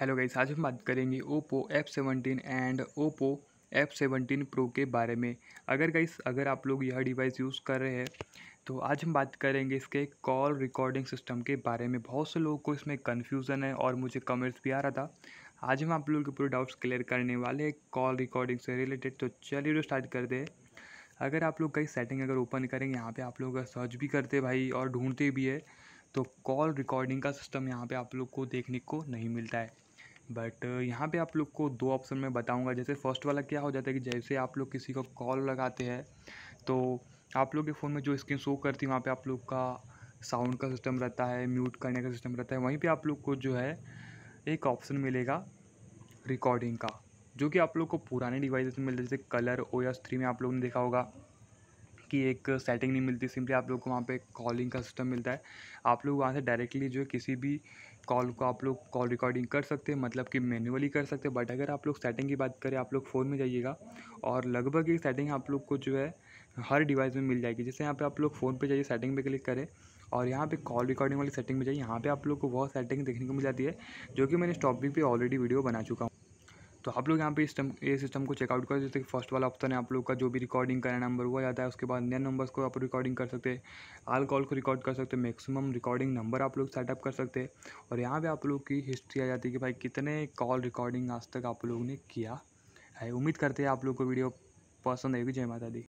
hello guys आज हम बात करेंगे Oppo F seventeen and Oppo F seventeen pro के बारे में अगर गाइस अगर आप लोग यह डिवाइस यूज़ कर रहे हैं तो आज हम बात करेंगे इसके कॉल रिकॉर्डिंग सिस्टम के बारे में बहुत से लोगों को इसमें कन्फ्यूज़न है और मुझे कमेंट्स भी आ रहा था आज हम आप लोगों के पूरे डाउट्स क्लियर करने वाले हैं कॉल रिकॉर्डिंग से रिलेटेड तो चलिए जो स्टार्ट करते हैं अगर आप लोग कई सेटिंग अगर ओपन करेंगे यहाँ पे आप लोग सर्च भी करते भाई और ढूंढते भी है तो कॉल रिकॉर्डिंग का सिस्टम यहाँ पे आप लोग को देखने को नहीं मिलता है बट uh, यहाँ पे आप लोग को दो ऑप्शन में बताऊँगा जैसे फर्स्ट वाला क्या हो जाता है कि जैसे आप लोग किसी को कॉल लगाते हैं तो आप लोग के फ़ोन में जो स्क्रीन शो करती है वहाँ पर आप लोग का साउंड का सिस्टम रहता है म्यूट करने का सिस्टम रहता है वहीं पर आप लोग को जो है एक ऑप्शन मिलेगा रिकॉर्डिंग का जो कि आप लोग को पुराने डिवाइस में मिलते है जैसे कलर ओ एस थ्री में आप लोगों ने देखा होगा की एक सेटिंग नहीं मिलती सिंपली आप लोग को वहाँ पे कॉलिंग का सिस्टम मिलता है आप लोग वहाँ से डायरेक्टली जो है किसी भी कॉल को आप लोग कॉल रिकॉर्डिंग कर सकते हैं मतलब कि मैनुअली कर सकते हैं बट अगर आप लोग सेटिंग की बात करें आप लोग फ़ोन में जाइएगा और लगभग ये सेटिंग आप लोग को जो है हर डिवाइस में मिल जाएगी जैसे यहाँ पर आप लोग फ़ोन पर जाइए सेटिंग पर क्लिक करें और यहाँ पे कॉल रिकॉर्डिंग वाली सेटिंग में जाइए यहाँ पे आप लोग को बहुत सेटिंग देखने को मिल जाती है जो कि मैंने इस टॉपिक पे ऑलरेडी वीडियो बना चुका हूँ तो आप लोग यहाँ पे सिस्टम ये सिस्टम को चेकआउट कर सकते कि फर्स्ट वाला ऑप्शन है आप लोग का जो भी रिकॉर्डिंग करना नंबर हुआ जाता है उसके बाद नए नंबर्स को आप रिकॉर्डिंग कर सकते हैं आल कॉल को रिकॉर्ड कर सकते हैं मैक्सिमम रिकॉर्डिंग नंबर आप लोग सेटअप कर सकते हैं और यहाँ पर आप लोग की हिस्ट्री आ जाती है कि भाई कितने कॉल रिकॉर्डिंग आज तक आप लोग ने किया है उम्मीद करते हैं आप लोग को वीडियो पसंद आएगी जय माता दी